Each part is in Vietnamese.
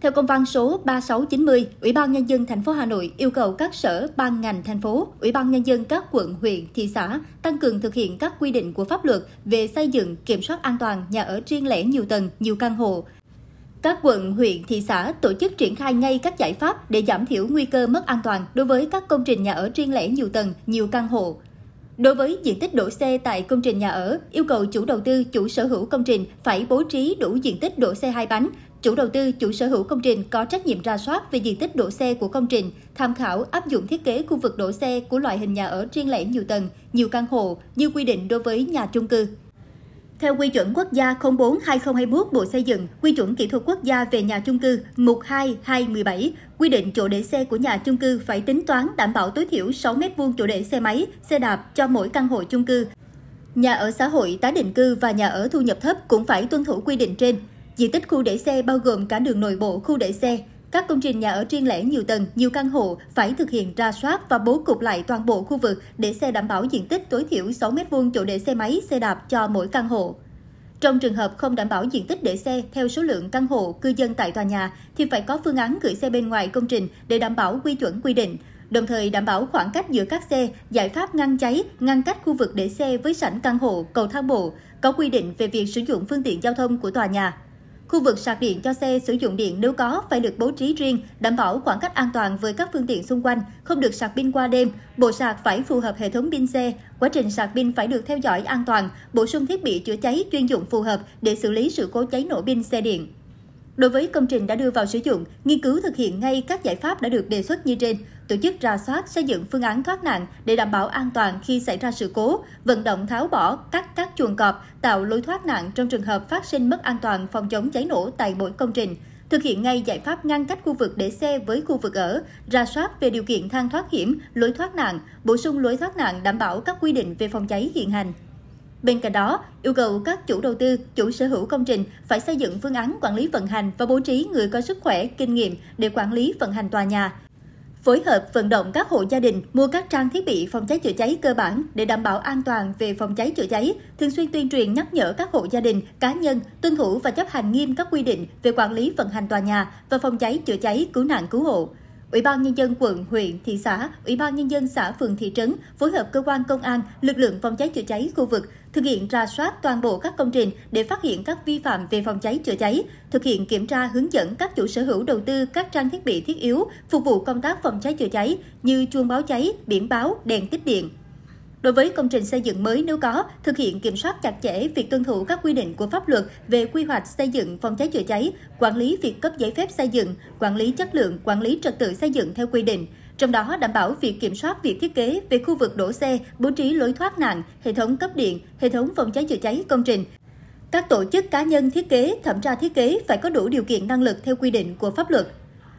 Theo công văn số 3690, Ủy ban nhân dân thành phố Hà Nội yêu cầu các sở, ban ngành thành phố, Ủy ban nhân dân các quận, huyện, thị xã tăng cường thực hiện các quy định của pháp luật về xây dựng, kiểm soát an toàn nhà ở riêng lẻ nhiều tầng, nhiều căn hộ. Các quận, huyện, thị xã tổ chức triển khai ngay các giải pháp để giảm thiểu nguy cơ mất an toàn đối với các công trình nhà ở riêng lẻ nhiều tầng, nhiều căn hộ, Đối với diện tích đổ xe tại công trình nhà ở, yêu cầu chủ đầu tư, chủ sở hữu công trình phải bố trí đủ diện tích đổ xe hai bánh, Chủ đầu tư, chủ sở hữu công trình có trách nhiệm ra soát về diện tích đổ xe của công trình, tham khảo áp dụng thiết kế khu vực đổ xe của loại hình nhà ở riêng lẻ nhiều tầng, nhiều căn hộ như quy định đối với nhà chung cư. Theo quy chuẩn quốc gia 04-2021 Bộ Xây dựng, quy chuẩn kỹ thuật quốc gia về nhà chung cư mục 2217 quy định chỗ để xe của nhà chung cư phải tính toán đảm bảo tối thiểu 6 m2 chỗ để xe máy, xe đạp cho mỗi căn hộ chung cư. Nhà ở xã hội, tái định cư và nhà ở thu nhập thấp cũng phải tuân thủ quy định trên. Diện tích khu để xe bao gồm cả đường nội bộ khu để xe, các công trình nhà ở riêng lẻ nhiều tầng, nhiều căn hộ phải thực hiện ra soát và bố cục lại toàn bộ khu vực để xe đảm bảo diện tích tối thiểu 6 m2 chỗ để xe máy, xe đạp cho mỗi căn hộ. Trong trường hợp không đảm bảo diện tích để xe theo số lượng căn hộ cư dân tại tòa nhà thì phải có phương án gửi xe bên ngoài công trình để đảm bảo quy chuẩn quy định, đồng thời đảm bảo khoảng cách giữa các xe, giải pháp ngăn cháy, ngăn cách khu vực để xe với sảnh căn hộ, cầu thang bộ, có quy định về việc sử dụng phương tiện giao thông của tòa nhà. Khu vực sạc điện cho xe sử dụng điện nếu có phải được bố trí riêng, đảm bảo khoảng cách an toàn với các phương tiện xung quanh, không được sạc pin qua đêm. Bộ sạc phải phù hợp hệ thống pin xe, quá trình sạc pin phải được theo dõi an toàn, bổ sung thiết bị chữa cháy chuyên dụng phù hợp để xử lý sự cố cháy nổ pin xe điện. Đối với công trình đã đưa vào sử dụng, nghiên cứu thực hiện ngay các giải pháp đã được đề xuất như trên tổ chức ra soát, xây dựng phương án thoát nạn để đảm bảo an toàn khi xảy ra sự cố, vận động tháo bỏ, cắt các chuồng cọp, tạo lối thoát nạn trong trường hợp phát sinh mất an toàn phòng chống cháy nổ tại mỗi công trình thực hiện ngay giải pháp ngăn cách khu vực để xe với khu vực ở, ra soát về điều kiện thang thoát hiểm, lối thoát nạn, bổ sung lối thoát nạn đảm bảo các quy định về phòng cháy hiện hành. Bên cạnh đó, yêu cầu các chủ đầu tư, chủ sở hữu công trình phải xây dựng phương án quản lý vận hành và bố trí người có sức khỏe, kinh nghiệm để quản lý vận hành tòa nhà, phối hợp vận động các hộ gia đình mua các trang thiết bị phòng cháy chữa cháy cơ bản để đảm bảo an toàn về phòng cháy chữa cháy, thường xuyên tuyên truyền nhắc nhở các hộ gia đình, cá nhân tuân thủ và chấp hành nghiêm các quy định về quản lý vận hành tòa nhà và phòng cháy chữa cháy, cứu nạn cứu hộ. Ủy ban nhân dân quận, huyện, thị xã, Ủy ban nhân dân xã phường thị trấn phối hợp cơ quan công an, lực lượng phòng cháy chữa cháy khu vực thực hiện ra soát toàn bộ các công trình để phát hiện các vi phạm về phòng cháy chữa cháy, thực hiện kiểm tra hướng dẫn các chủ sở hữu đầu tư các trang thiết bị thiết yếu phục vụ công tác phòng cháy chữa cháy như chuông báo cháy, biển báo, đèn tích điện. Đối với công trình xây dựng mới nếu có, thực hiện kiểm soát chặt chẽ việc tuân thủ các quy định của pháp luật về quy hoạch xây dựng phòng cháy chữa cháy, quản lý việc cấp giấy phép xây dựng, quản lý chất lượng, quản lý trật tự xây dựng theo quy định, trong đó đảm bảo việc kiểm soát việc thiết kế về khu vực đổ xe, bố trí lối thoát nạn, hệ thống cấp điện, hệ thống phòng cháy chữa cháy công trình. Các tổ chức cá nhân thiết kế, thẩm tra thiết kế phải có đủ điều kiện năng lực theo quy định của pháp luật.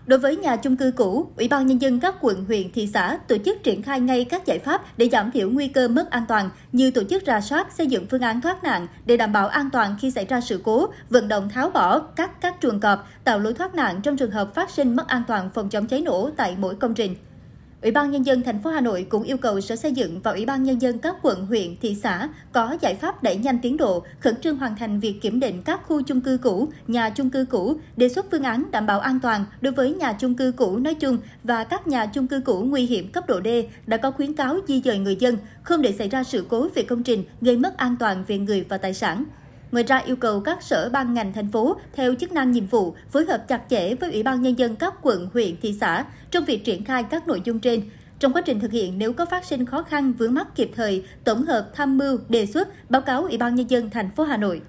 Đối với nhà chung cư cũ, Ủy ban Nhân dân các quận, huyện, thị xã tổ chức triển khai ngay các giải pháp để giảm thiểu nguy cơ mất an toàn, như tổ chức ra soát, xây dựng phương án thoát nạn để đảm bảo an toàn khi xảy ra sự cố, vận động tháo bỏ các các chuồng cọp, tạo lối thoát nạn trong trường hợp phát sinh mất an toàn phòng chống cháy nổ tại mỗi công trình. Ủy ban Nhân dân thành phố Hà Nội cũng yêu cầu Sở Xây dựng và Ủy ban Nhân dân các quận, huyện, thị xã có giải pháp đẩy nhanh tiến độ, khẩn trương hoàn thành việc kiểm định các khu chung cư cũ, nhà chung cư cũ, đề xuất phương án đảm bảo an toàn đối với nhà chung cư cũ nói chung và các nhà chung cư cũ nguy hiểm cấp độ D đã có khuyến cáo di dời người dân, không để xảy ra sự cố về công trình gây mất an toàn về người và tài sản. Ngoài ra yêu cầu các sở ban ngành thành phố theo chức năng nhiệm vụ phối hợp chặt chẽ với Ủy ban nhân dân các quận, huyện, thị xã trong việc triển khai các nội dung trên. Trong quá trình thực hiện nếu có phát sinh khó khăn vướng mắc kịp thời, tổng hợp tham mưu đề xuất báo cáo Ủy ban nhân dân thành phố Hà Nội.